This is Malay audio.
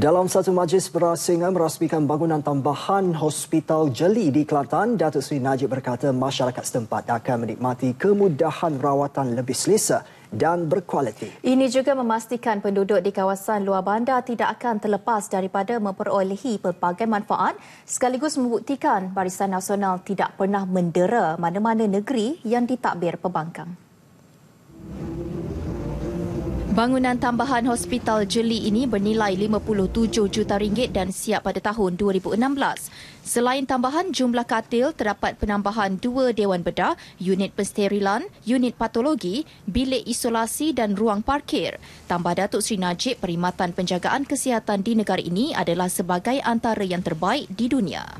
Dalam satu majlis berasingan merasmikan bangunan tambahan Hospital Jeli di Kelantan, Datuk Seri Najib berkata masyarakat setempat akan menikmati kemudahan rawatan lebih selesa dan berkualiti. Ini juga memastikan penduduk di kawasan luar bandar tidak akan terlepas daripada memperolehi pelbagai manfaat sekaligus membuktikan Barisan Nasional tidak pernah mendera mana-mana negeri yang ditakbir pembangkang. Bangunan tambahan hospital jeli ini bernilai 57 juta ringgit dan siap pada tahun 2016. Selain tambahan jumlah katil, terdapat penambahan dua dewan bedah, unit pensterilan, unit patologi, bilik isolasi dan ruang parkir. Tambah Datuk Sri Najib, perkhidmatan penjagaan kesihatan di negara ini adalah sebagai antara yang terbaik di dunia.